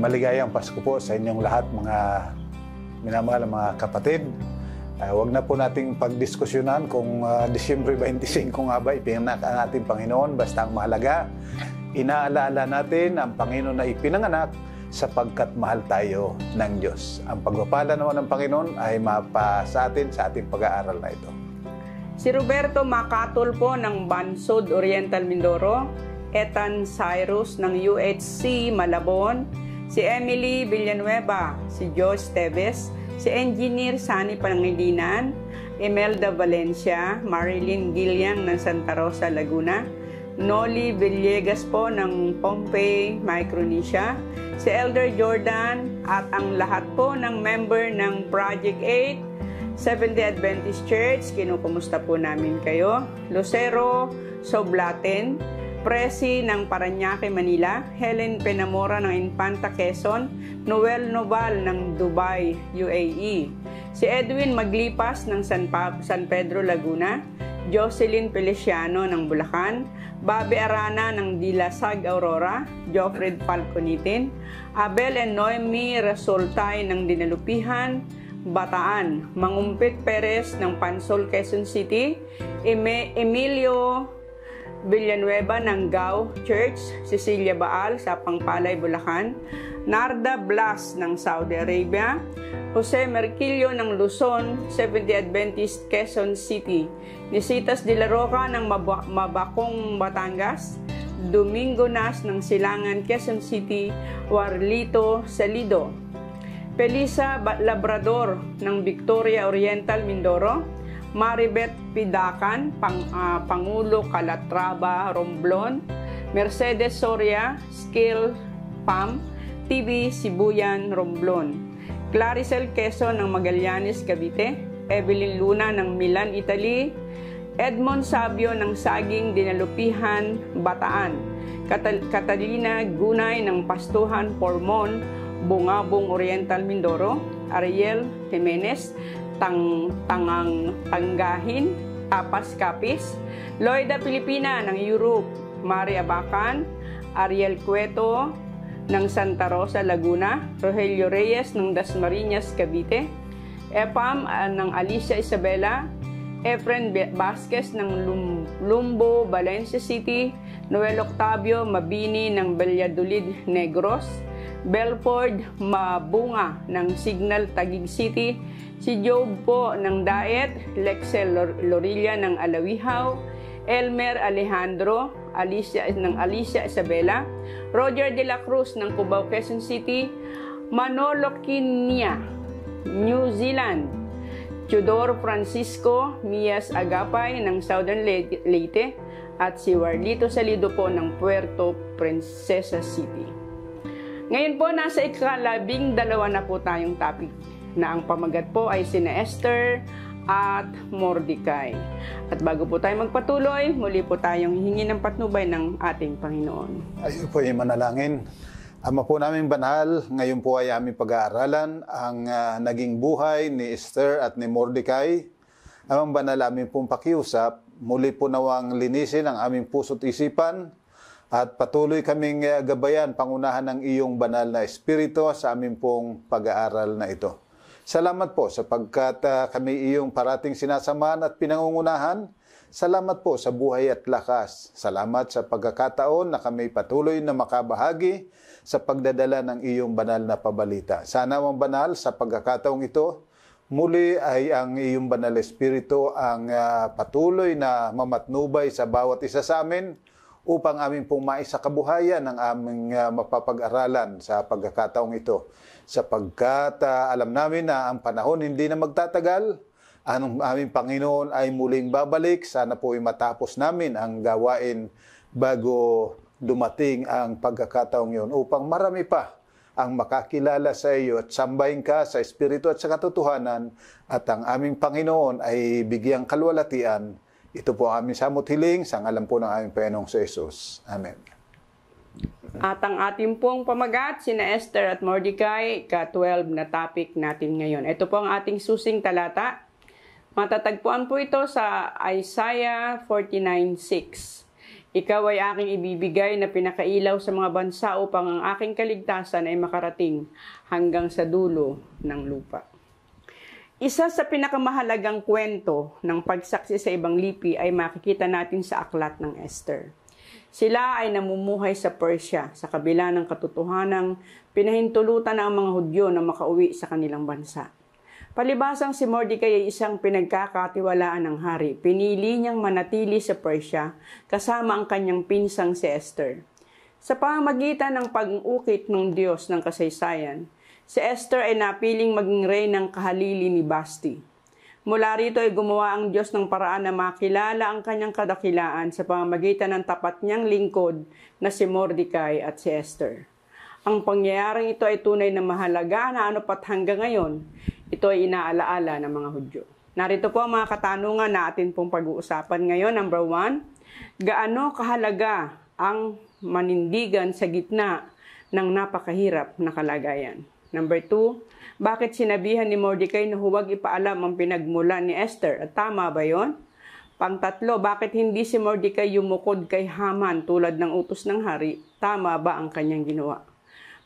Maligayang Pasko po sa inyong lahat mga minamahal mga kapatid. Uh, ah, wag na po nating pagdiskusyonan kung uh, Disyembre 25 nga ba ipinanganak ang ating Panginoon. Basta ang mahalaga, inaalala natin ang Panginoon na ipinanganak sapagkat mahal tayo ng Diyos. Ang pagpapala naman ng Panginoon ay mapa sa atin sa ating pag-aaral na ito. Si Roberto Makatol po ng Bansod Oriental Mindoro, Ethan Cyrus ng UHC Malabon, si Emily Villanueva, si Josh Teves, si Engineer Sani Pangilinan, Imelda Valencia, Marilyn Gillian ng Santa Rosa, Laguna, Noli Villegas po ng Pompey, Micronesia, si Elder Jordan at ang lahat po ng member ng Project 8 Seventh-day Adventist Church, kinukumusta po namin kayo. Lucero Soblaten, Presi ng Paranaque, Manila, Helen Penamora ng Infanta, Quezon, Noel Noval ng Dubai, UAE, si Edwin Maglipas ng San, pa- San Pedro, Laguna, Jocelyn Pelesiano ng Bulacan, Babe Arana ng Dilasag Aurora, Geoffrey Palconitin, Abel and Noemi Resultay ng Dinalupihan, Bataan, Mangumpit Perez ng Pansol, Quezon City, Emilio Villanueva ng Gao Church, Cecilia Baal sa Pangpalay, Bulacan, Narda Blas ng Saudi Arabia, Jose Merquillo ng Luzon, 70 Adventist, Quezon City, Nisitas de la Roca ng Mabakong, Batangas, Domingo Nas ng Silangan, Quezon City, Warlito, Salido, Pelisa Labrador ng Victoria Oriental, Mindoro, Maribet Pidakan, Pang, uh, Pangulo Calatrava Romblon, Mercedes Soria, Skill Pam, TV Sibuyan Romblon, Claricel Queso ng Magallanes, Cavite, Evelyn Luna ng Milan, Italy, Edmond Sabio ng Saging Dinalupihan, Bataan, Catalina Gunay ng Pastuhan, Pormon, Bungabong Oriental Mindoro, Ariel Jimenez, Tang Tangang Tanggahin, Tapas Kapis, Loida Pilipina ng Europe, Maria Abacan, Ariel Cueto ng Santa Rosa, Laguna, Rogelio Reyes ng Dasmariñas, Cavite, Epam ah, ng Alicia Isabela, Efren Vasquez ng Lumbo, Valencia City, Noel Octavio Mabini ng Valladolid, Negros, Belford Mabunga ng Signal Tagig City, si Job po ng Daet, Lexel Lorilla ng Alawihaw, Elmer Alejandro, Alicia ng Alicia Isabela, Roger De La Cruz ng Cubao, Quezon City, Manolo Kinya, New Zealand, Tudor Francisco Mias Agapay ng Southern Leyte at si Warlito Salido po ng Puerto Princesa City. Ngayon po, nasa ikalabing dalawa na po tayong topic na ang pamagat po ay sina Esther at Mordecai. At bago po tayo magpatuloy, muli po tayong hingi ng patnubay ng ating Panginoon. Ayun po ay manalangin. Ama po namin banal, ngayon po ay aming pag-aaralan ang uh, naging buhay ni Esther at ni Mordecai. Amang banal, amin pong pakiusap, muli po nawang linisin ang aming puso't isipan at patuloy kaming eh, gabayan, pangunahan ng iyong banal na espiritu sa aming pong pag-aaral na ito. Salamat po sapagkat uh, kami iyong parating sinasamahan at pinangungunahan. Salamat po sa buhay at lakas. Salamat sa pagkakataon na kami patuloy na makabahagi sa pagdadala ng iyong banal na pabalita. Sana ang banal sa pagkakataong ito, muli ay ang iyong banal espiritu ang uh, patuloy na mamatnubay sa bawat isa sa amin upang amin pong maisakabuhayan ang aming uh, mapapag-aralan sa pagkakataong ito. Sapagkat uh, alam namin na ang panahon hindi na magtatagal, ang aming Panginoon ay muling babalik. Sana po ay matapos namin ang gawain bago dumating ang pagkakataong yon upang marami pa ang makakilala sa iyo at sambahin ka sa Espiritu at sa katotohanan at ang aming Panginoon ay bigyang kalwalatian ito po ang aming samot hiling sa alam po ng aming Panginoong sa Jesus. Amen. At ang ating pong pamagat, sina Esther at Mordecai, ka-12 na topic natin ngayon. Ito po ang ating susing talata. Matatagpuan po ito sa Isaiah 49.6. Ikaw ay aking ibibigay na pinakailaw sa mga bansa upang ang aking kaligtasan ay makarating hanggang sa dulo ng lupa. Isa sa pinakamahalagang kwento ng pagsaksi sa ibang lipi ay makikita natin sa aklat ng Esther. Sila ay namumuhay sa Persia sa kabila ng katotohanang pinahintulutan ang mga Hudyo na makauwi sa kanilang bansa. Palibasang si Mordecai ay isang pinagkakatiwalaan ng hari. Pinili niyang manatili sa Persia kasama ang kanyang pinsang si Esther. Sa pamagitan ng pag-ukit ng Diyos ng kasaysayan, Si Esther ay napiling maging rey ng kahalili ni Basti. Mula rito ay gumawa ang Diyos ng paraan na makilala ang kanyang kadakilaan sa pamamagitan ng tapat niyang lingkod na si Mordecai at si Esther. Ang pangyayaring ito ay tunay na mahalaga na ano pat hanggang ngayon, ito ay inaalaala ng mga Hudyo. Narito po ang mga katanungan na atin pong pag-uusapan ngayon. Number one, gaano kahalaga ang manindigan sa gitna ng napakahirap na kalagayan? Number 2, bakit sinabihan ni Mordecai na huwag ipaalam ang pinagmula ni Esther? At tama ba yon? Pangtatlo, bakit hindi si Mordecai yumukod kay Haman tulad ng utos ng hari? Tama ba ang kanyang ginawa?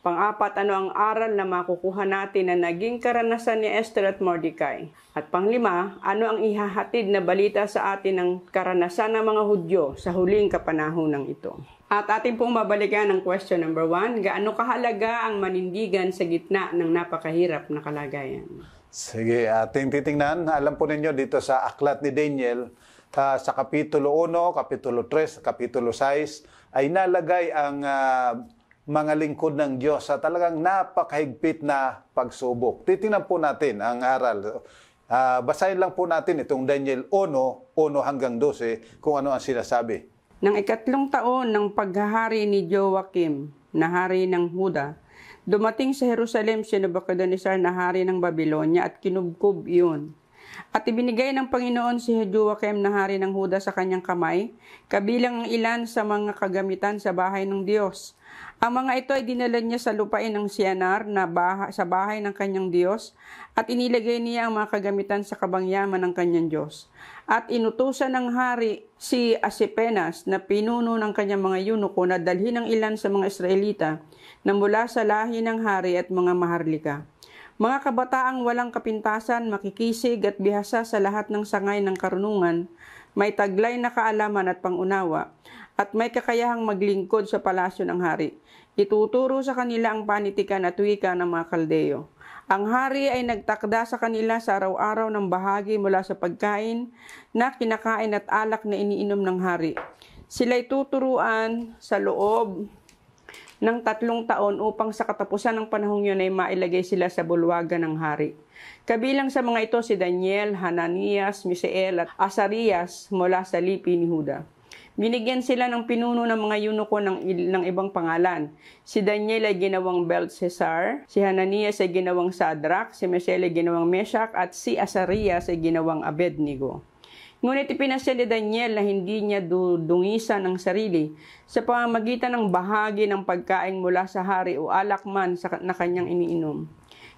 Pang-apat, ano ang aral na makukuha natin na naging karanasan ni Esther at Mordecai? At panglima, ano ang ihahatid na balita sa atin ng karanasan ng mga Hudyo sa huling kapanahon ng ito? At atin pong babalikan ang question number one, gaano kahalaga ang manindigan sa gitna ng napakahirap na kalagayan? Sige, ating titingnan. Alam po ninyo dito sa aklat ni Daniel, uh, sa Kapitulo 1, Kapitulo 3, Kapitulo 6, ay nalagay ang uh, mga lingkod ng Diyos sa talagang napakahigpit na pagsubok. Titingnan po natin ang aral. Uh, basahin lang po natin itong Daniel 1, 1 hanggang 12, kung ano ang sinasabi. Nang ikatlong taon ng paghahari ni Joachim, na hari ng Huda, dumating sa Jerusalem si Nebuchadnezzar na hari ng Babylonia at kinubkob iyon. At ibinigay ng Panginoon si Joachim na hari ng Huda sa kanyang kamay, kabilang ang ilan sa mga kagamitan sa bahay ng Diyos, ang mga ito ay dinala niya sa lupain ng Sianar na baha, sa bahay ng kanyang Diyos at inilagay niya ang mga kagamitan sa kabangyaman ng kanyang Diyos. At inutusan ng hari si Asipenas na pinuno ng kanyang mga yunuko na dalhin ang ilan sa mga Israelita na mula sa lahi ng hari at mga maharlika. Mga kabataang walang kapintasan, makikisig at bihasa sa lahat ng sangay ng karunungan, may taglay na kaalaman at pangunawa, at may kakayahang maglingkod sa palasyo ng hari. Ituturo sa kanila ang panitikan at wika ng mga kaldeyo. Ang hari ay nagtakda sa kanila sa araw-araw ng bahagi mula sa pagkain na kinakain at alak na iniinom ng hari. Sila'y tuturuan sa loob ng tatlong taon upang sa katapusan ng panahong yun ay mailagay sila sa bulwagan ng hari. Kabilang sa mga ito si Daniel, Hananias, Misael at Asarias mula sa lipi ni Huda. Binigyan sila ng pinuno ng mga eunuko ng, ng ibang pangalan. Si Daniel ay ginawang Belshazzar, si Hananias ay ginawang Sadrach, si Meshel ay ginawang Meshach, at si Asarias ay ginawang Abednego. Ngunit ipinasya ni Daniel na hindi niya dudungisan ang sarili sa pamamagitan ng bahagi ng pagkain mula sa hari o alakman sa, na kanyang iniinom.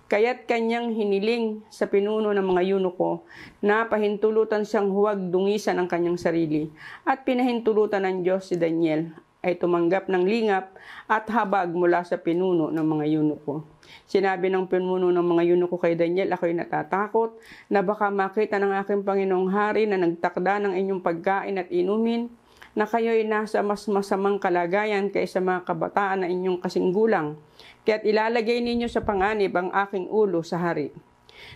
Kaya't kanyang hiniling sa pinuno ng mga yunoko na pahintulutan siyang huwag dungisan ang kanyang sarili. At pinahintulutan ng Diyos si Daniel ay tumanggap ng lingap at habag mula sa pinuno ng mga yunoko. Sinabi ng pinuno ng mga yunoko kay Daniel, ako'y natatakot na baka makita ng aking Panginoong Hari na nagtakda ng inyong pagkain at inumin, na kayo'y nasa mas masamang kalagayan kaysa mga kabataan na inyong kasinggulang Kaya't ilalagay ninyo sa panganib ang aking ulo sa hari.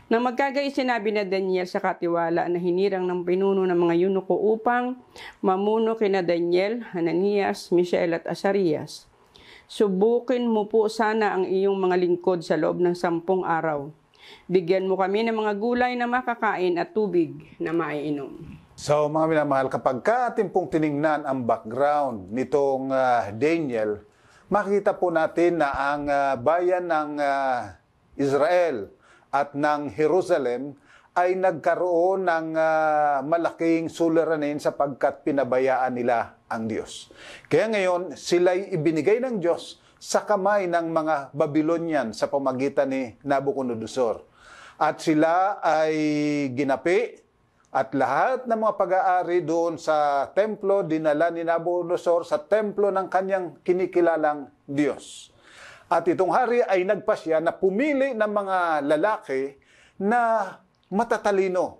Nang magkagay sinabi na Daniel sa katiwala na hinirang ng pinuno ng mga yunuko upang mamuno kina Daniel, Hananias, Mishael at Asarias. Subukin mo po sana ang iyong mga lingkod sa loob ng sampung araw. Bigyan mo kami ng mga gulay na makakain at tubig na maiinom. So mga minamahal, kapag ka ating pong tiningnan ang background nitong uh, Daniel, makita po natin na ang uh, bayan ng uh, Israel at ng Jerusalem ay nagkaroon ng uh, malaking suliranin sapagkat pinabayaan nila ang Diyos. Kaya ngayon, sila'y ibinigay ng Diyos sa kamay ng mga Babylonian sa pamagitan ni Nabucodonosor. At sila ay ginapi, at lahat ng mga pag-aari doon sa templo, dinala ni Nabucodonosor sa templo ng kanyang kinikilalang Diyos. At itong hari ay nagpasya na pumili ng mga lalaki na matatalino.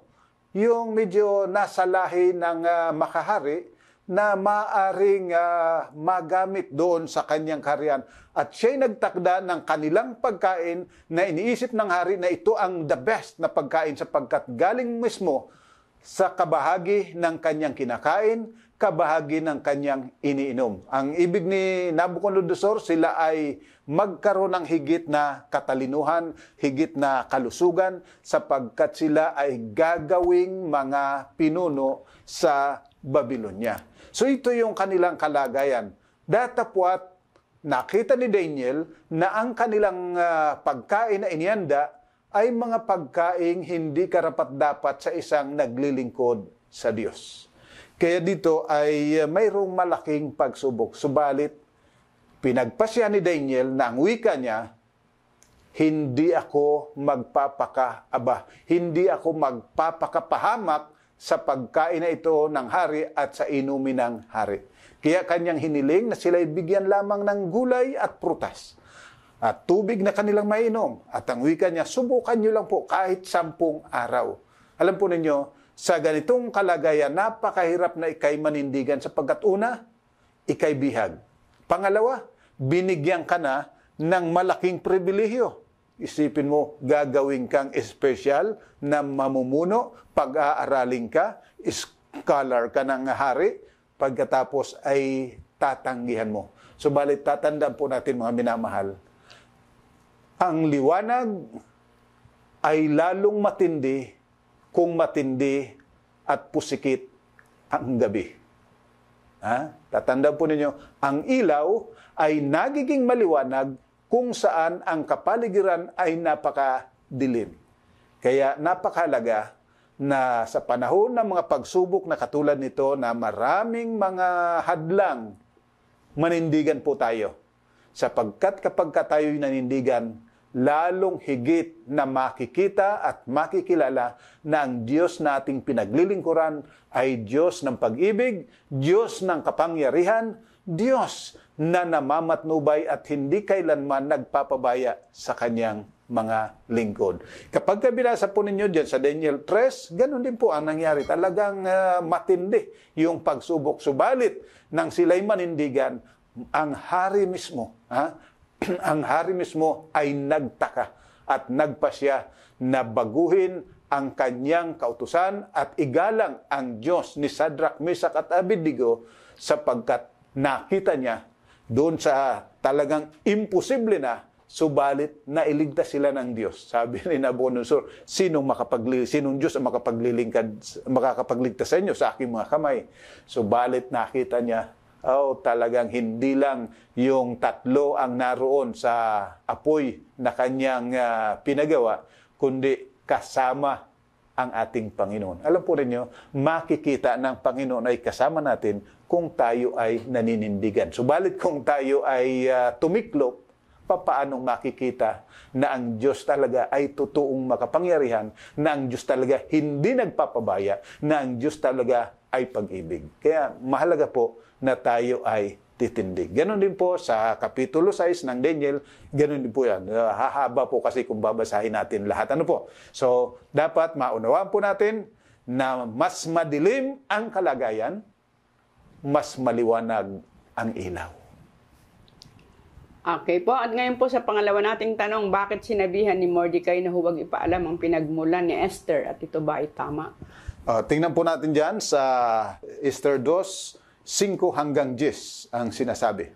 Yung medyo nasa lahi ng uh, makahari na maaring uh, magamit doon sa kanyang karyan. At siya'y nagtakda ng kanilang pagkain na iniisip ng hari na ito ang the best na pagkain sapagkat galing mismo sa kabahagi ng kanyang kinakain, kabahagi ng kanyang iniinom. Ang ibig ni Nabucodonosor, sila ay magkaroon ng higit na katalinuhan, higit na kalusugan, sapagkat sila ay gagawing mga pinuno sa Babylonia. So ito yung kanilang kalagayan. Datapwat, nakita ni Daniel na ang kanilang uh, pagkain na inianda ay mga pagkaing hindi karapat-dapat sa isang naglilingkod sa Diyos. Kaya dito ay eh, mayroong malaking pagsubok. Subalit, pinagpasya ni Daniel na ang wika niya, hindi ako magpapakaaba, hindi ako magpapakapahamak sa pagkain na ito ng hari at sa inumin ng hari. Kaya kanyang hiniling na sila'y bigyan lamang ng gulay at prutas at tubig na kanilang mainom. At ang wika niya, subukan niyo lang po kahit sampung araw. Alam po ninyo, sa ganitong kalagayan, napakahirap na ikay manindigan sapagkat una, ikay bihag. Pangalawa, binigyan ka na ng malaking pribilehyo. Isipin mo, gagawin kang espesyal na mamumuno, pag-aaraling ka, scholar ka ng hari, pagkatapos ay tatanggihan mo. Subalit, so, tatandaan po natin mga minamahal, ang liwanag ay lalong matindi kung matindi at pusikit ang gabi. Ha? Tatanda po ninyo, ang ilaw ay nagiging maliwanag kung saan ang kapaligiran ay napakadilim. Kaya napakalaga na sa panahon ng mga pagsubok na katulad nito na maraming mga hadlang, manindigan po tayo. Sapagkat kapag tayo'y nanindigan, lalong higit na makikita at makikilala na ang Diyos nating pinaglilingkuran ay Diyos ng pag-ibig, Diyos ng kapangyarihan, Diyos na namamatnubay at hindi kailanman nagpapabaya sa kanyang mga lingkod. Kapag kabinasa po ninyo dyan sa Daniel 3, ganun din po ang nangyari. Talagang uh, matindi yung pagsubok. Subalit, nang sila'y manindigan, ang hari mismo ha, ah, ang hari mismo ay nagtaka at nagpasya na baguhin ang kanyang kautusan at igalang ang Diyos ni Sadrak, Mesak at Abednego sapagkat nakita niya doon sa talagang imposible na subalit nailigtas sila ng Diyos. Sabi ni Nabucodonosor, sinong makapagliling, sinong Diyos ang makapaglilingkad, makakapagligtas sa inyo sa aking mga kamay. Subalit nakita niya Oh, talagang hindi lang yung tatlo ang naroon sa apoy na kanyang uh, pinagawa, kundi kasama ang ating Panginoon. Alam po ninyo, makikita ng Panginoon ay kasama natin kung tayo ay naninindigan. Subalit kung tayo ay uh, ah, tumiklop, paano makikita na ang Diyos talaga ay totoong makapangyarihan, na ang Diyos talaga hindi nagpapabaya, na ang Diyos talaga ay pag-ibig. Kaya mahalaga po na tayo ay titindig. Ganon din po sa Kapitulo 6 ng Daniel, ganon din po yan. Ah, hahaba po kasi kung babasahin natin lahat. Ano po? So, dapat maunawaan po natin na mas madilim ang kalagayan, mas maliwanag ang ilaw. Okay po, at ngayon po sa pangalawa nating tanong, bakit sinabihan ni Mordecai na huwag ipaalam ang pinagmulan ni Esther at ito ba ay tama? Uh, tingnan po natin dyan sa Esther 2, 5 hanggang 10 ang sinasabi.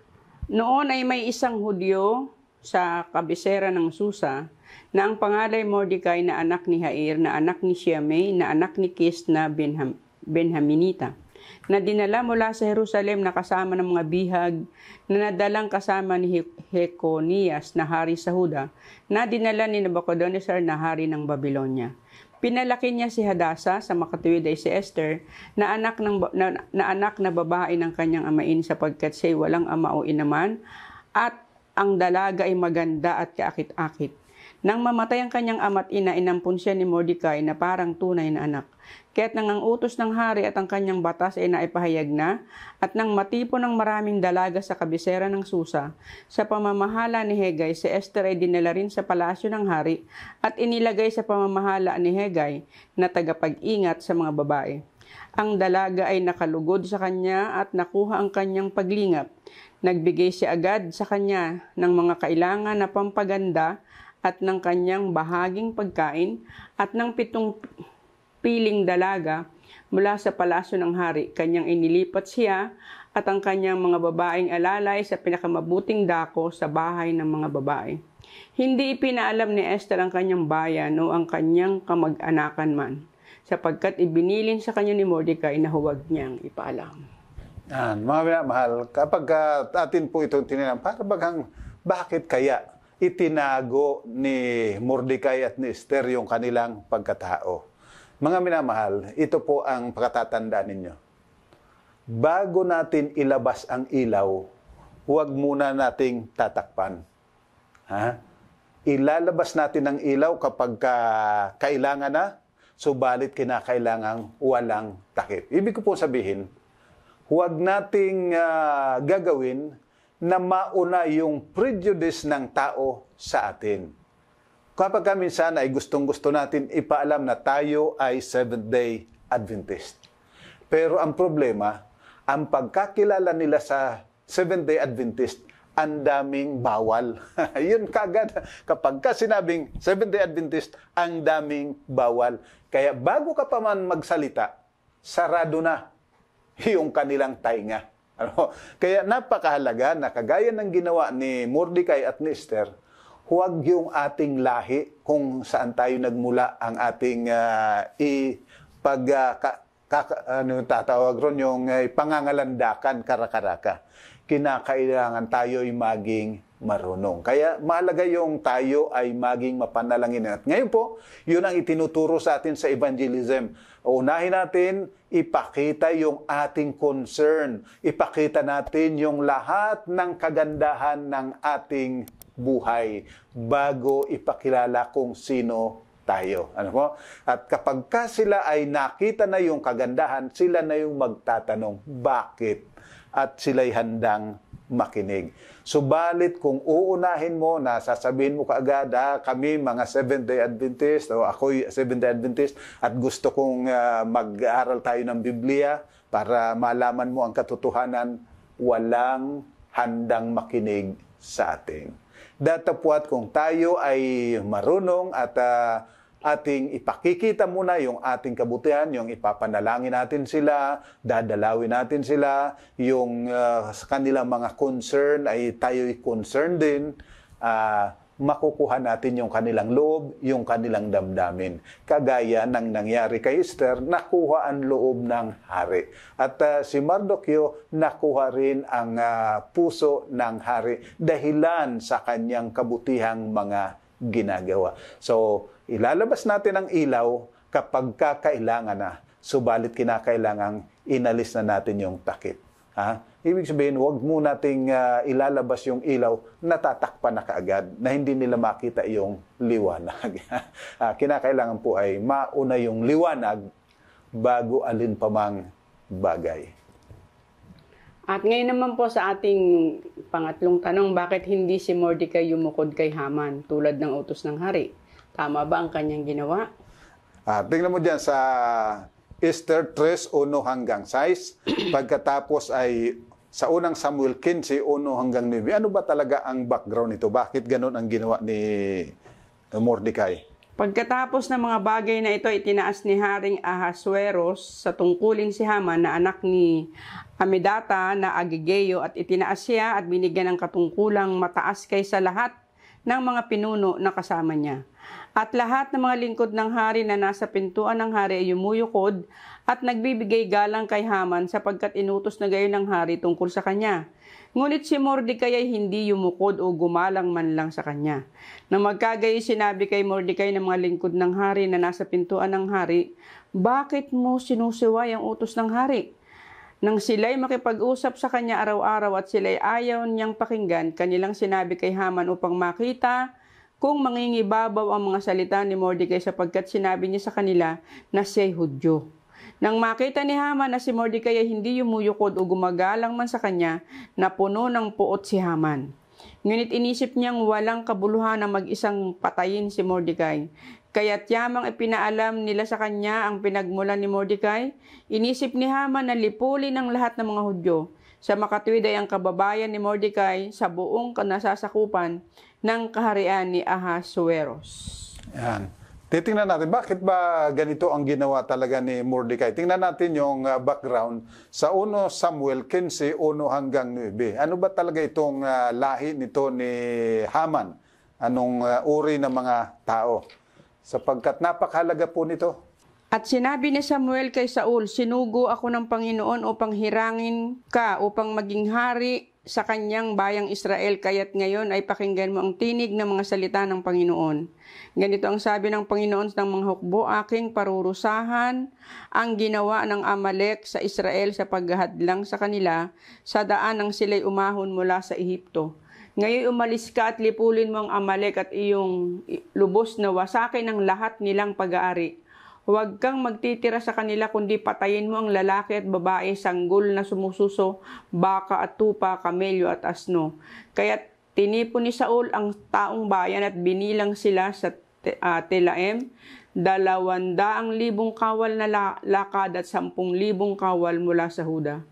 Noon ay may isang Hudyo sa kabisera ng Susa na ang pangalay Mordecai na anak ni Hair, na anak ni Shimei, na anak ni Kis na Benham, Benhaminita na dinala mula sa Jerusalem na kasama ng mga bihag na nadalang kasama ni Hekonias na hari sa Huda na dinala ni Nabucodonosor na hari ng Babylonia. Pinalaki niya si Hadasa sa makatuwid ay si Esther na anak, ng, na, na anak na babae ng kanyang amain sapagkat siya walang ama o inaman at ang dalaga ay maganda at kaakit-akit. Nang mamatay ang kanyang ama't ina, inampun siya ni Mordecai na parang tunay na anak. Kaya't nang ang utos ng hari at ang kanyang batas ay naipahayag na, at nang matipo ng maraming dalaga sa kabisera ng Susa, sa pamamahala ni Hegay, si Esther ay dinala rin sa palasyo ng hari at inilagay sa pamamahala ni Hegay na tagapag-ingat sa mga babae. Ang dalaga ay nakalugod sa kanya at nakuha ang kanyang paglingap. Nagbigay siya agad sa kanya ng mga kailangan na pampaganda at ng kanyang bahaging pagkain at ng pitong piling dalaga mula sa palaso ng hari. Kanyang inilipat siya at ang kanyang mga babaeng alalay sa pinakamabuting dako sa bahay ng mga babae. Hindi ipinaalam ni Esther ang kanyang bayan o ang kanyang kamag-anakan man, sapagkat ibinilin sa kanya ni Mordecai na huwag niyang ipaalam. Ah, mga mahal, kapag uh, atin po itong tinanong, para baghang bakit kaya itinago ni Mordecai at ni Esther yung kanilang pagkatao. Mga minamahal, ito po ang pagkatatanda ninyo. Bago natin ilabas ang ilaw, huwag muna nating tatakpan. Ha? Ilalabas natin ang ilaw kapag ka kailangan na, subalit kinakailangang walang takip. Ibig ko po sabihin, huwag nating uh, gagawin na mauna yung prejudice ng tao sa atin. Kapag ka minsan ay gustong-gusto natin ipaalam na tayo ay Seventh-day Adventist. Pero ang problema, ang pagkakilala nila sa Seventh-day Adventist, ang daming bawal. Yun kagad, kapag ka sinabing Seventh-day Adventist, ang daming bawal. Kaya bago ka pa man magsalita, sarado na yung kanilang tainga. Ano? Kaya napakahalaga na kagaya ng ginawa ni Mordecai at ni Esther, huwag yung ating lahi kung saan tayo nagmula ang ating uh, ipag uh, ka, ka, ano tatawag ron yung uh, pangangalandakan karakaraka. Kinakailangan tayo ay maging marunong. Kaya mahalaga yung tayo ay maging mapanalangin. At ngayon po, yun ang itinuturo sa atin sa evangelism Unahin natin, ipakita yung ating concern. Ipakita natin yung lahat ng kagandahan ng ating buhay bago ipakilala kung sino tayo. Ano po? At kapag ka sila ay nakita na yung kagandahan, sila na yung magtatanong, bakit at sila'y handang makinig. Subalit kung uunahin mo na sasabihin mo kaagad, ah, kami mga Seventh-day Adventist o ako'y Seventh-day Adventist at gusto kong uh, ah, mag aral tayo ng Biblia para malaman mo ang katotohanan, walang handang makinig sa atin. Datapwat kung tayo ay marunong at uh, ating ipakikita muna yung ating kabutihan, yung ipapanalangin natin sila, dadalawin natin sila, yung uh, kanilang mga concern ay tayo'y concerned din. Uh, makukuha natin yung kanilang loob, yung kanilang damdamin. Kagaya ng nangyari kay Esther, nakuha ang loob ng hari. At uh, si Mardukyo, nakuha rin ang uh, puso ng hari dahilan sa kanyang kabutihang mga ginagawa. So, ilalabas natin ang ilaw kapag kakailangan na. Subalit kinakailangan inalis na natin yung takip. Ha? Ibig sabihin, huwag mo nating uh, ilalabas yung ilaw, na tatakpan na kaagad, na hindi nila makita yung liwanag. uh, kinakailangan po ay mauna yung liwanag bago alin pa mang bagay. At ngayon naman po sa ating pangatlong tanong, bakit hindi si Mordecai yumukod kay Haman tulad ng utos ng hari? Tama ba ang kanyang ginawa? Ah, tingnan mo diyan sa Esther 3, 1 hanggang 6. Pagkatapos ay sa unang Samuel 15, 1 hanggang 9. Ano ba talaga ang background nito? Bakit ganoon ang ginawa ni Mordecai? Pagkatapos ng mga bagay na ito, itinaas ni Haring Ahasueros sa tungkuling si Haman na anak ni Amidata na Agigeo at itinaas siya at binigyan ng katungkulang mataas kaysa lahat ng mga pinuno na kasama niya. At lahat ng mga lingkod ng hari na nasa pintuan ng hari ay yumuyukod at nagbibigay galang kay Haman sapagkat inutos na gayon ng hari tungkol sa kanya. Ngunit si Mordecai ay hindi yumukod o gumalang man lang sa kanya. Nang magkagayo sinabi kay Mordecai ng mga lingkod ng hari na nasa pintuan ng hari, Bakit mo sinusiway ang utos ng hari? Nang sila'y makipag-usap sa kanya araw-araw at sila'y ayaw niyang pakinggan, kanilang sinabi kay Haman upang makita kung mangingibabaw ang mga salita ni Mordecai sapagkat sinabi niya sa kanila na siya'y Hudyo. Nang makita ni Haman na si Mordecai ay hindi yumuyukod o gumagalang man sa kanya, napuno ng puot si Haman. Ngunit inisip niyang walang kabuluhan na mag-isang patayin si Mordecai. Kaya't yamang ipinaalam nila sa kanya ang pinagmulan ni Mordecai, inisip ni Haman na lipulin ang lahat ng mga Hudyo. Sa makatwid ay ang kababayan ni Mordecai sa buong nasasakupan ng kaharian ni Ahasueros. Yan. Titingnan natin, bakit ba ganito ang ginawa talaga ni Mordecai? Tingnan natin yung ah, background sa 1 Samuel 15, 1 hanggang 9. Ano ba talaga itong ah, lahi nito ni Haman? Anong ah, uri ng mga tao? Sapagkat napakahalaga po nito. At sinabi ni Samuel kay Saul, Sinugo ako ng Panginoon upang hirangin ka, upang maging hari sa kanyang bayang Israel, kaya't ngayon ay pakinggan mo ang tinig ng mga salita ng Panginoon. Ganito ang sabi ng Panginoon ng mga hukbo, aking parurusahan ang ginawa ng Amalek sa Israel sa paghadlang sa kanila sa daan ng sila'y umahon mula sa Ehipto. Ngayon umalis ka at lipulin mo ang Amalek at iyong lubos na wasakin ng lahat nilang pag-aari Huwag kang magtitira sa kanila kundi patayin mo ang lalaki at babae, sanggol na sumususo, baka at tupa, kamelyo at asno. Kaya tinipon ni Saul ang taong bayan at binilang sila sa uh, Telaem, dalawandaang libong kawal na lakad at sampung libong kawal mula sa Huda.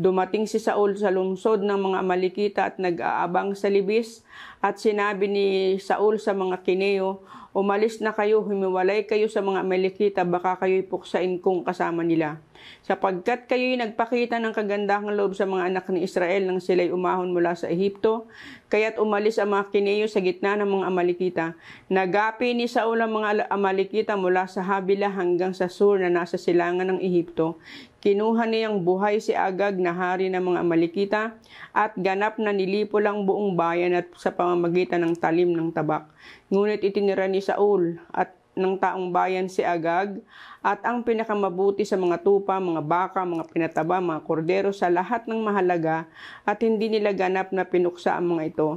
Dumating si Saul sa lungsod ng mga Amalikita at nag-aabang sa libis at sinabi ni Saul sa mga Kineo, Umalis na kayo, humiwalay kayo sa mga Amalikita, baka kayo'y puksain kong kasama nila. Sapagkat kayo'y nagpakita ng kagandahang loob sa mga anak ni Israel nang sila'y umahon mula sa Ehipto, kaya't umalis ang mga Kineo sa gitna ng mga Amalikita. Nagapi ni Saul ang mga Amalikita mula sa Habila hanggang sa Sur na nasa silangan ng Ehipto. Kinuha niyang buhay si Agag na hari ng mga malikita at ganap na nilipol ang buong bayan at sa pamamagitan ng talim ng tabak. Ngunit itinira ni Saul at ng taong bayan si Agag at ang pinakamabuti sa mga tupa, mga baka, mga pinataba, mga kordero sa lahat ng mahalaga at hindi nila ganap na pinuksa ang mga ito.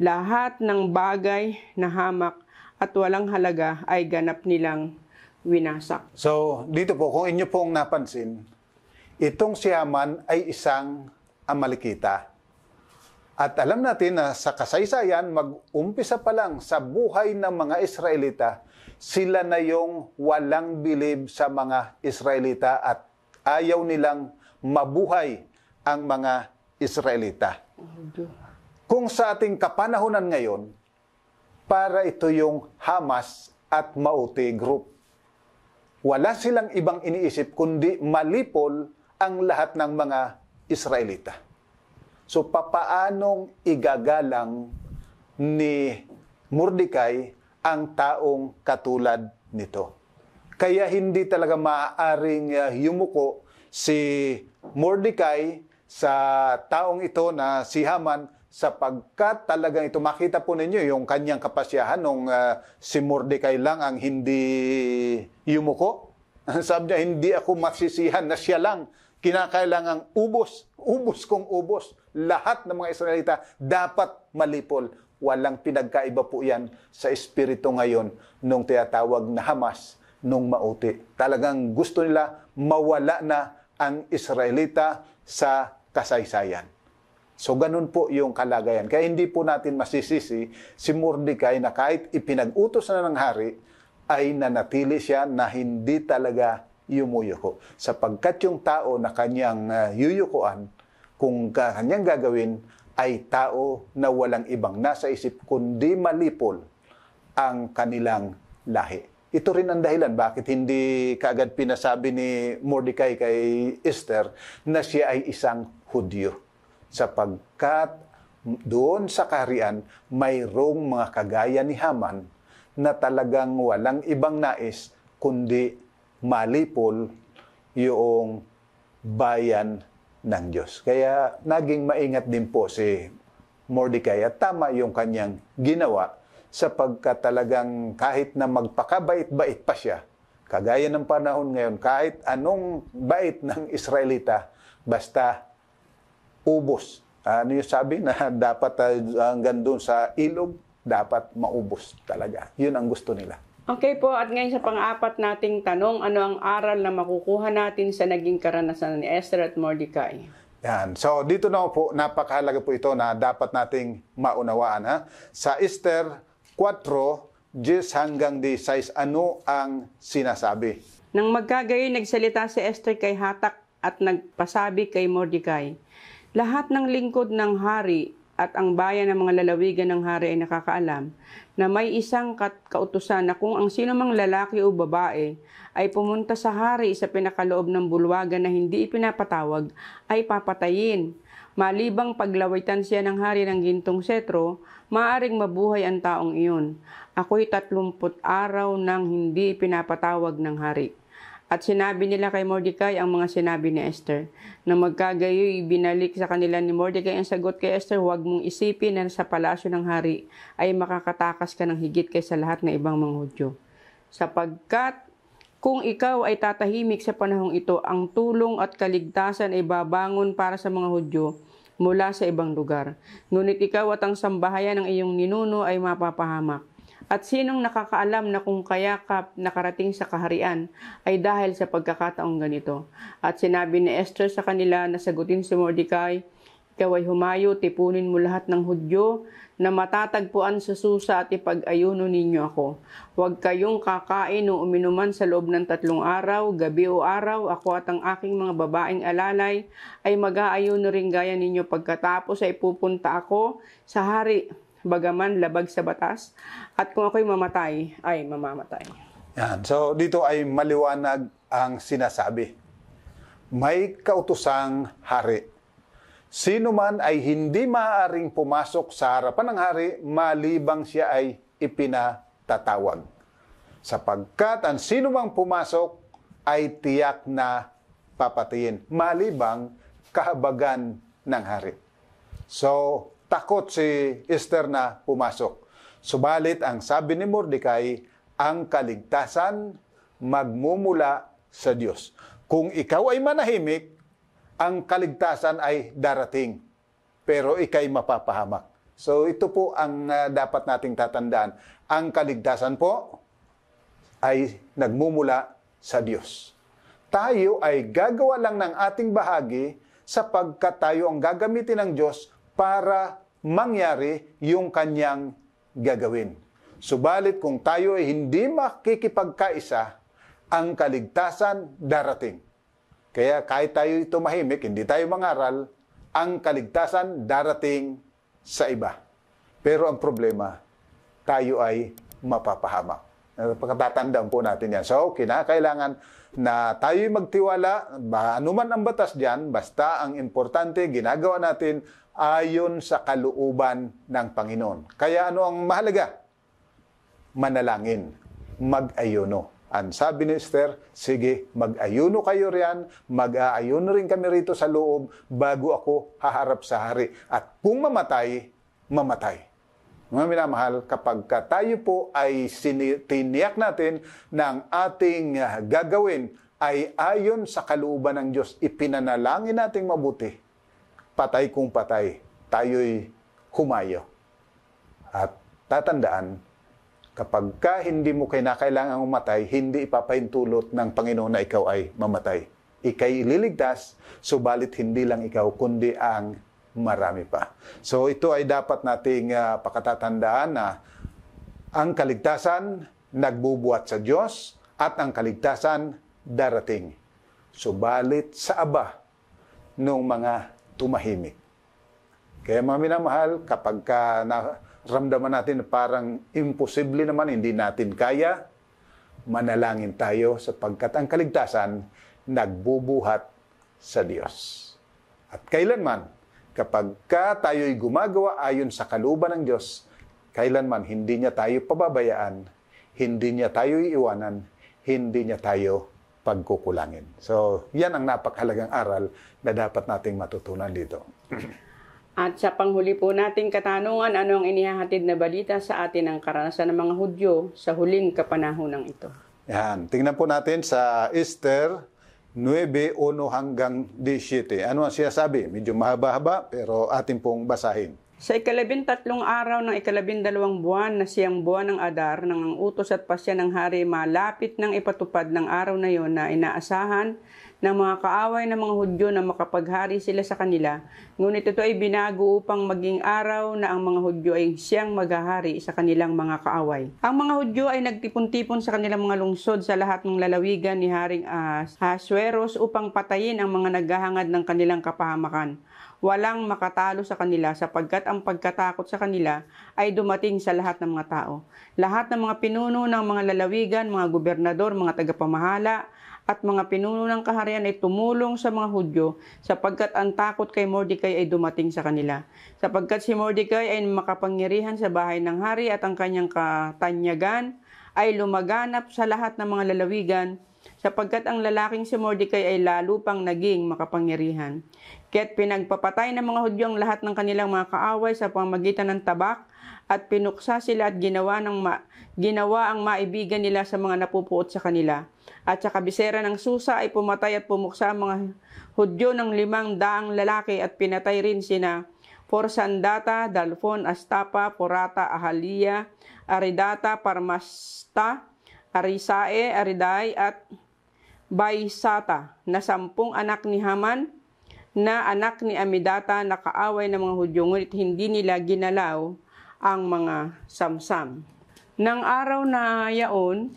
Lahat ng bagay na hamak at walang halaga ay ganap nilang winasak. So dito po, kung inyo pong napansin, Itong si Haman ay isang Amalikita. At alam natin na sa kasaysayan, mag-umpisa pa lang sa buhay ng mga Israelita, sila na yung walang bilib sa mga Israelita at ayaw nilang mabuhay ang mga Israelita. Kung sa ating kapanahonan ngayon, para ito yung Hamas at Maute Group. Wala silang ibang iniisip kundi malipol ang lahat ng mga Israelita. So papaanong igagalang ni Mordecai ang taong katulad nito? Kaya hindi talaga maaaring ah, yumuko si Mordecai sa taong ito na si Haman sapagkat talagang ito makita po ninyo yung kanyang kapasyahan nung uh, si Mordecai lang ang hindi yumuko. Sabi niya, hindi ako masisihan na siya lang kinakailangang ubos, ubos kong ubos. Lahat ng mga Israelita dapat malipol. Walang pinagkaiba po yan sa espiritu ngayon nung tinatawag na Hamas, nung mauti. Talagang gusto nila mawala na ang Israelita sa kasaysayan. So ganun po yung kalagayan. Kaya hindi po natin masisisi si Mordecai na kahit ipinag-utos na ng hari, ay nanatili siya na hindi talaga yumuyuko. Sapagkat yung tao na kanyang uh, yuyukuan, kung kanyang gagawin, ay tao na walang ibang nasa isip kundi malipol ang kanilang lahi. Ito rin ang dahilan bakit hindi kaagad pinasabi ni Mordecai kay Esther na siya ay isang Hudyo. Sapagkat doon sa kaharian, mayroong mga kagaya ni Haman na talagang walang ibang nais kundi malipol yung bayan ng Diyos. Kaya naging maingat din po si Mordecai at tama yung kanyang ginawa sapagkat talagang kahit na magpakabait-bait pa siya, kagaya ng panahon ngayon, kahit anong bait ng Israelita, basta ubos. Ano yung sabi na dapat ah, hanggang doon sa ilog, dapat maubos talaga. Yun ang gusto nila. Okay po, at ngayon sa pang-apat nating tanong, ano ang aral na makukuha natin sa naging karanasan ni Esther at Mordecai? Yan. So dito na po, napakahalaga po ito na dapat nating maunawaan. Ha? Sa Esther 4, 10 hanggang 16, ano ang sinasabi? Nang magkagayon, nagsalita si Esther kay Hatak at nagpasabi kay Mordecai, Lahat ng lingkod ng hari at ang bayan ng mga lalawigan ng hari ay nakakaalam na may isang kautusan na kung ang sino mang lalaki o babae ay pumunta sa hari sa pinakaloob ng bulwagan na hindi ipinapatawag ay papatayin. Malibang paglawitan siya ng hari ng gintong setro, maaring mabuhay ang taong iyon. Ako'y tatlumput araw nang hindi pinapatawag ng hari. At sinabi nila kay Mordecai ang mga sinabi ni Esther. Na magkagayoy, ibinalik sa kanila ni Mordecai ang sagot kay Esther, huwag mong isipin na sa palasyo ng hari ay makakatakas ka ng higit kaysa lahat ng ibang mga Hudyo. Sapagkat kung ikaw ay tatahimik sa panahong ito, ang tulong at kaligtasan ay babangon para sa mga Hudyo mula sa ibang lugar. Ngunit ikaw at ang sambahayan ng iyong ninuno ay mapapahamak. At sinong nakakaalam na kung kaya ka nakarating sa kaharian ay dahil sa pagkakataong ganito. At sinabi ni Esther sa kanila na sagutin si Mordecai, Ikaw ay humayo, tipunin mo lahat ng Hudyo na matatagpuan sa susa at ipag-ayuno ninyo ako. Huwag kayong kakain o uminuman sa loob ng tatlong araw, gabi o araw, ako at ang aking mga babaeng alalay ay mag-aayuno rin gaya ninyo pagkatapos ay pupunta ako sa hari bagaman labag sa batas, at kung ako'y mamatay, ay mamamatay. Yan. So dito ay maliwanag ang sinasabi. May kautosang hari. Sino man ay hindi maaaring pumasok sa harapan ng hari malibang siya ay ipinatatawag. Sapagkat ang sino mang pumasok ay tiyak na papatayin malibang kahabagan ng hari. So, takot si Esther na pumasok. Subalit ang sabi ni Mordecai, ang kaligtasan magmumula sa Diyos. Kung ikaw ay manahimik, ang kaligtasan ay darating, pero ikay mapapahamak. So ito po ang uh, dapat nating tatandaan. Ang kaligtasan po ay nagmumula sa Diyos. Tayo ay gagawa lang ng ating bahagi sapagkat tayo ang gagamitin ng Diyos para mangyari yung kanyang gagawin. Subalit kung tayo ay hindi makikipagkaisa, ang kaligtasan darating. Kaya kahit tayo tumahimik, hindi tayo mangaral, ang kaligtasan darating sa iba. Pero ang problema, tayo ay mapapahamak. Ah, pagkatatandaan po natin yan. So, kinakailangan na tayo magtiwala, anuman ang batas dyan, basta ang importante ginagawa natin ayon sa kalooban ng Panginoon. Kaya ano ang mahalaga? Manalangin, mag-ayuno. Ang sabi ni Esther, sige, mag-ayuno kayo riyan, mag-aayuno rin kami rito sa loob bago ako haharap sa hari. At kung mamatay, mamatay. Mga minamahal, kapag tayo po ay tiniyak natin ng ating gagawin ay ayon sa kalooban ng Diyos, ipinanalangin nating mabuti, patay kung patay, tayo'y humayo. At tatandaan, kapag ka hindi mo kinakailangan umatay, hindi ipapahintulot ng Panginoon na ikaw ay mamatay. Ika'y ililigtas, subalit hindi lang ikaw, kundi ang marami pa. So ito ay dapat nating uh, pakatatandaan na ang kaligtasan nagbubuhat sa Diyos at ang kaligtasan darating. Subalit sa aba ng mga tumahimik. Kaya mga minamahal, kapag ka naramdaman natin na parang imposible naman, hindi natin kaya, manalangin tayo sapagkat ang kaligtasan nagbubuhat sa Diyos. At kailanman, kapag ka tayo'y gumagawa ayon sa kalooban ng Diyos, kailanman hindi niya tayo pababayaan, hindi niya tayo iiwanan, hindi niya tayo pagkukulangin. So, yan ang napakahalagang aral na dapat nating matutunan dito. At sa panghuli po nating katanungan, ano ang inihahatid na balita sa atin ng karanasan ng mga Hudyo sa huling kapanahon ng ito? Yan. Tingnan po natin sa Easter 9, 9.1 hanggang 17. Ano ang siya sabi? Medyo mahaba-haba pero atin pong basahin. Sa ikalabing tatlong araw ng ikalabing dalawang buwan na siyang buwan ng Adar nang ang utos at pasya ng hari malapit ng ipatupad ng araw na iyon na inaasahan ng mga kaaway ng mga Hudyo na makapaghari sila sa kanila, ngunit ito ay binago upang maging araw na ang mga Hudyo ay siyang maghahari sa kanilang mga kaaway. Ang mga Hudyo ay nagtipon-tipon sa kanilang mga lungsod sa lahat ng lalawigan ni Haring Ahasueros upang patayin ang mga naghahangad ng kanilang kapahamakan walang makatalo sa kanila sapagkat ang pagkatakot sa kanila ay dumating sa lahat ng mga tao. Lahat ng mga pinuno ng mga lalawigan, mga gobernador, mga tagapamahala, at mga pinuno ng kaharian ay tumulong sa mga Hudyo sapagkat ang takot kay Mordecai ay dumating sa kanila. Sapagkat si Mordecai ay makapangyarihan sa bahay ng hari at ang kanyang katanyagan ay lumaganap sa lahat ng mga lalawigan sapagkat ang lalaking si Mordecai ay lalo pang naging makapangyarihan. Kaya't pinagpapatay ng mga Hudyo ang lahat ng kanilang mga kaaway sa pamagitan ng tabak at pinuksa sila at ginawa, ng ma- ginawa ang maibigan nila sa mga napupuot sa kanila. At sa kabisera ng Susa ay pumatay at pumuksa ang mga Hudyo ng limang daang lalaki at pinatay rin sina Forsandata, Dalfon, Astapa, Porata, Ahalia, Aridata, Parmasta, Arisae, Ariday at Baisata na sampung anak ni Haman na anak ni Amidata na kaaway ng mga Hudyo ngunit hindi nila ginalaw ang mga samsam. Nang araw na yaon,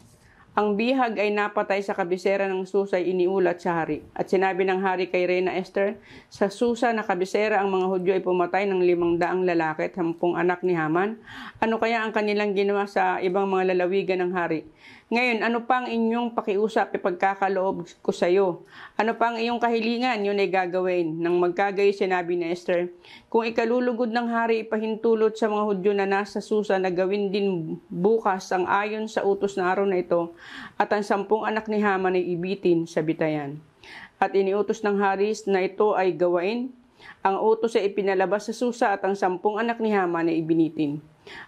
ang bihag ay napatay sa kabisera ng Susa ay iniulat sa hari. At sinabi ng hari kay Reina Esther, sa Susa na kabisera ang mga Hudyo ay pumatay ng limang daang lalaki at hampung anak ni Haman. Ano kaya ang kanilang ginawa sa ibang mga lalawigan ng hari? Ngayon, ano pang inyong pakiusap ipagkakaloob ko sa iyo? Ano pang iyong kahilingan yun ay gagawin? Nang magkagayo sinabi ni Esther, Kung ikalulugod ng hari ipahintulot sa mga Hudyo na nasa Susa na gawin din bukas ang ayon sa utos na araw na ito at ang sampung anak ni Haman ay ibitin sa bitayan. At iniutos ng haris na ito ay gawain ang utos ay ipinalabas sa Susa at ang sampung anak ni Haman ay ibinitin.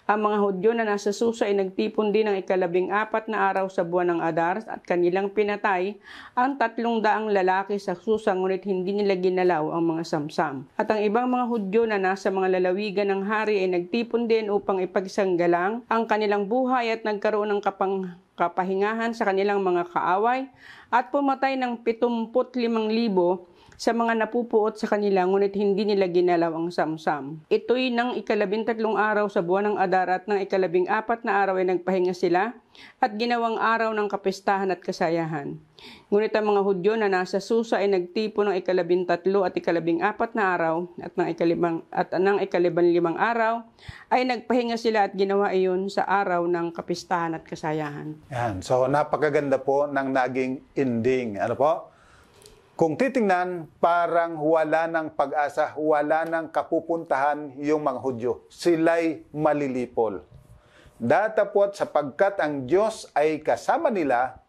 Ang mga Hudyo na nasa Susa ay nagtipon din ng ikalabing apat na araw sa buwan ng Adar at kanilang pinatay ang tatlong daang lalaki sa Susa ngunit hindi nila ginalaw ang mga samsam. At ang ibang mga Hudyo na nasa mga lalawigan ng hari ay nagtipon din upang ipagsanggalang ang kanilang buhay at nagkaroon ng kapang kapahingahan sa kanilang mga kaaway at pumatay ng 75,000 sa mga napupuot sa kanila ngunit hindi nila ginalaw ang samsam. Ito'y nang ikalabintatlong araw sa buwan ng Adar at nang ikalabing apat na araw ay nagpahinga sila at ginawang araw ng kapistahan at kasayahan. Ngunit ang mga Hudyo na nasa Susa ay nagtipo ng ikalabintatlo at ikalabing apat na araw at ng ikalibang at ng ikaliban limang araw ay nagpahinga sila at ginawa iyon sa araw ng kapistahan at kasayahan. Yan. So napakaganda po ng naging ending. Ano po? Kung titingnan, parang wala ng pag-asa, wala ng kapupuntahan yung mga Hudyo. Sila'y malilipol. Datapot sapagkat ang Diyos ay kasama nila,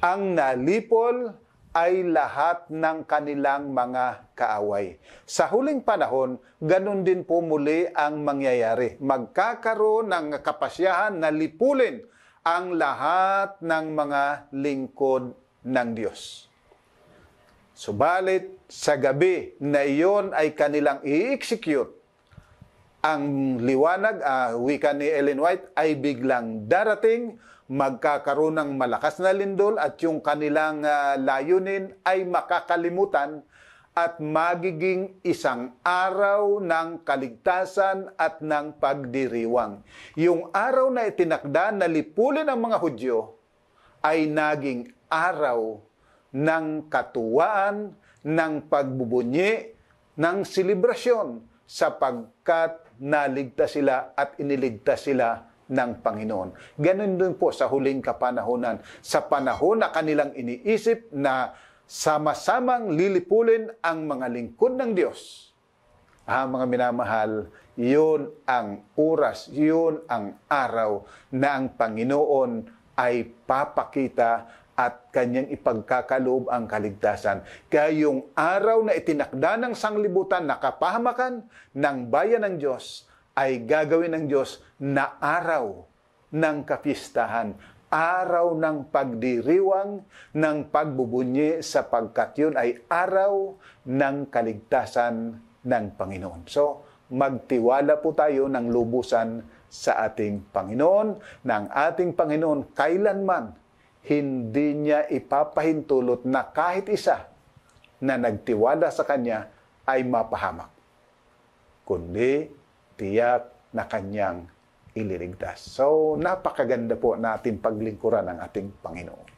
ang nalipol ay lahat ng kanilang mga kaaway. Sa huling panahon, ganun din po muli ang mangyayari. Magkakaroon ng kapasyahan na lipulin ang lahat ng mga lingkod ng Diyos. Subalit, sa gabi na iyon ay kanilang i-execute, ang liwanag, uh, wika ni Ellen White, ay biglang darating, magkakaroon ng malakas na lindol at yung kanilang uh, layunin ay makakalimutan at magiging isang araw ng kaligtasan at ng pagdiriwang. Yung araw na itinakda na lipulin ng mga Hudyo ay naging araw ng katuwaan, ng pagbubunyi, ng selebrasyon sapagkat naligtas sila at iniligtas sila ng Panginoon. Ganun din po sa huling kapanahonan. Sa panahon na kanilang iniisip na sama-samang lilipulin ang mga lingkod ng Diyos. Ah, mga minamahal, yun ang oras, yun ang araw na ang Panginoon ay papakita at kanyang ipagkakaloob ang kaligtasan. Kaya yung araw na itinakda ng sanglibutan na kapahamakan ng bayan ng Diyos ay gagawin ng Diyos na araw ng kapistahan, araw ng pagdiriwang, ng pagbubunyi sapagkat yun ay araw ng kaligtasan ng Panginoon. So, magtiwala po tayo ng lubusan sa ating Panginoon, ng ating Panginoon kailanman hindi niya ipapahintulot na kahit isa na nagtiwala sa Kanya ay mapahamak, kundi tiyak na Kanyang ililigtas. So, napakaganda po natin paglingkuran ng ating Panginoon.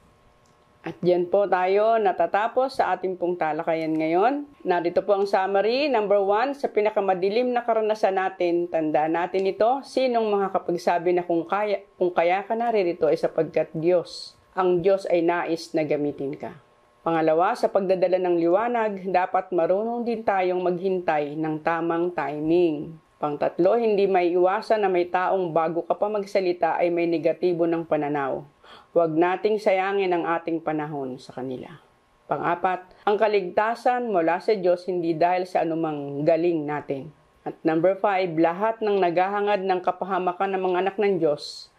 At yan po tayo natatapos sa ating pong talakayan ngayon. Narito po ang summary. Number one, sa pinakamadilim na karanasan natin, tandaan natin ito, sinong mga makakapagsabi na kung kaya, kung kaya ka naririto ay sapagkat Diyos ang Diyos ay nais na gamitin ka. Pangalawa, sa pagdadala ng liwanag, dapat marunong din tayong maghintay ng tamang timing. Pangtatlo, hindi may iwasan na may taong bago ka pa magsalita ay may negatibo ng pananaw. Huwag nating sayangin ang ating panahon sa kanila. Pangapat, ang kaligtasan mula sa Diyos hindi dahil sa anumang galing natin. At number five, lahat ng naghahangad ng kapahamakan ng mga anak ng Diyos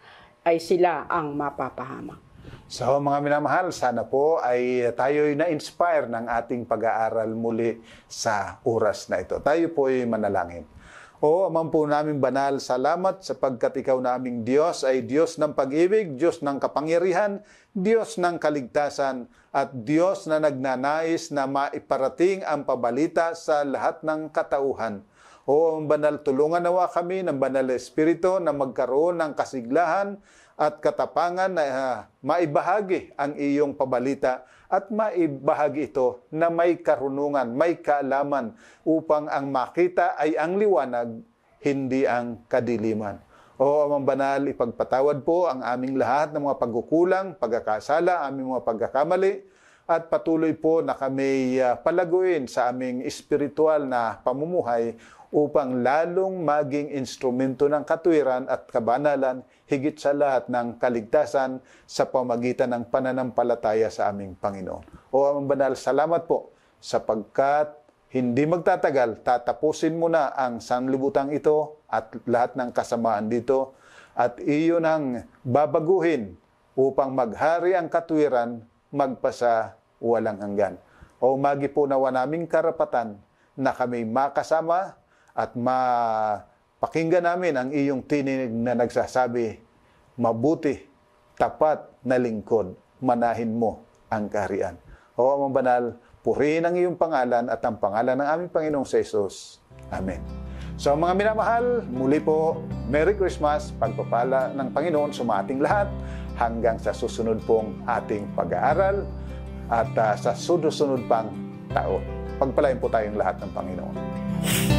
ay sila ang mapapahamak. So mga minamahal, sana po ay tayo'y na-inspire ng ating pag-aaral muli sa oras na ito. Tayo po ay manalangin. O amang po namin banal, salamat sapagkat ikaw naming Diyos ay Diyos ng pag-ibig, Diyos ng kapangyarihan, Diyos ng kaligtasan, at Diyos na nagnanais na maiparating ang pabalita sa lahat ng katauhan. O ang banal, tulungan nawa kami ng banal Espiritu na magkaroon ng kasiglahan at katapangan na uh, maibahagi ang iyong pabalita at maibahagi ito na may karunungan, may kaalaman upang ang makita ay ang liwanag, hindi ang kadiliman. O Amang Banal, ipagpatawad po ang aming lahat ng mga pagkukulang, pagkakasala, aming mga pagkakamali, at patuloy po na kami ah, palaguin sa aming espiritual na pamumuhay upang lalong maging instrumento ng katwiran at kabanalan higit sa lahat ng kaligtasan sa pamagitan ng pananampalataya sa aming Panginoon. O ang banal, salamat po sapagkat hindi magtatagal, tatapusin mo na ang sanlibutang ito at lahat ng kasamaan dito at iyon ang babaguhin upang maghari ang katwiran magpasa walang hanggan. O magi po nawa naming karapatan na kami makasama at mapakinggan namin ang iyong tinig na nagsasabi, mabuti, tapat na lingkod, manahin mo ang kaharian. O amang banal, purihin ang iyong pangalan at ang pangalan ng aming Panginoong Sesos. Amen. So mga minamahal, muli po, Merry Christmas, pagpapala ng Panginoon sa ating lahat hanggang sa susunod pong ating pag-aaral at uh, sa susunod pang taon. Pagpalain po tayong lahat ng Panginoon.